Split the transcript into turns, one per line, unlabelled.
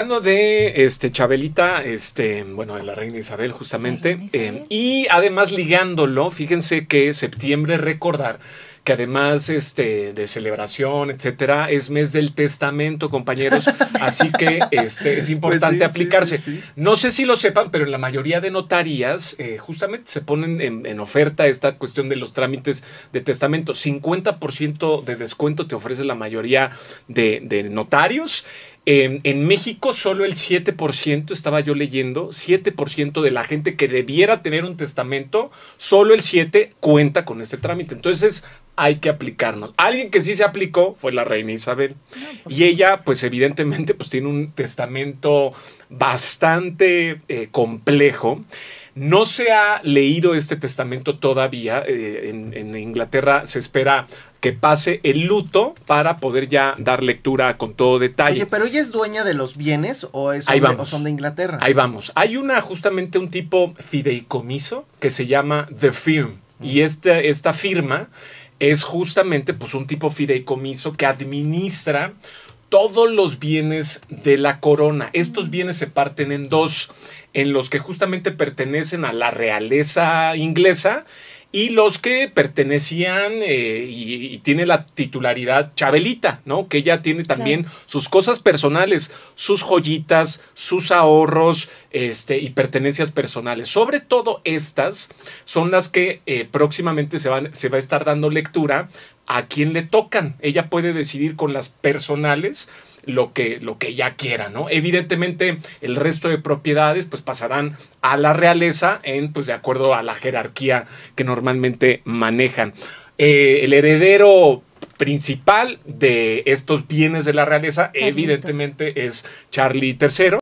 Hablando de este, Chabelita, este, bueno, de la reina Isabel justamente, em, y además ligándolo, fíjense que septiembre recordar que además este, de celebración, etcétera, es mes del testamento, compañeros. Así que este, es importante pues aplicarse. no sé si lo sepan, pero en la mayoría de notarías, eh, justamente se ponen en, oferta esta cuestión de los trámites de testamento. 50% de descuento te ofrece la mayoría de notarios. Em, en México solo el 7%, estaba yo leyendo, 7% de la gente que debiera tener un testamento, solo el 7% cuenta con este trámite. Entonces hay que aplicarnos. Alguien que sí se aplicó fue la reina Isabel. Ah, y ella, pues evidentemente, pues tiene un testamento bastante eh, complejo. No se ha leído este testamento todavía. Eh, en, Inglaterra se espera que pase el luto para poder ya dar lectura con todo detalle. Oye, pero ella es dueña de los bienes o, es son de Inglaterra. Ahí vamos. Hay una, justamente un tipo fideicomiso que se llama The Firm. Y esta, esta firma es justamente pues, un tipo fideicomiso que administra todos los bienes de la corona. Estos bienes se parten en dos, en los que justamente pertenecen a la realeza inglesa y los que pertenecían eh, y, tiene la titularidad Chabelita, ¿no? Que ella tiene también sus cosas personales, sus joyitas, sus ahorros este, y pertenencias personales. Sobre todo estas son las que eh, próximamente se, van, se va a estar dando lectura a quien le tocan. Ella puede decidir con las personales lo que, lo que ya quiera, ¿no? Evidentemente, el resto de propiedades pues pasarán a la realeza en, pues de acuerdo a la jerarquía que normalmente manejan. Eh, el heredero principal de estos bienes de la realeza, evidentemente, es Charlie III.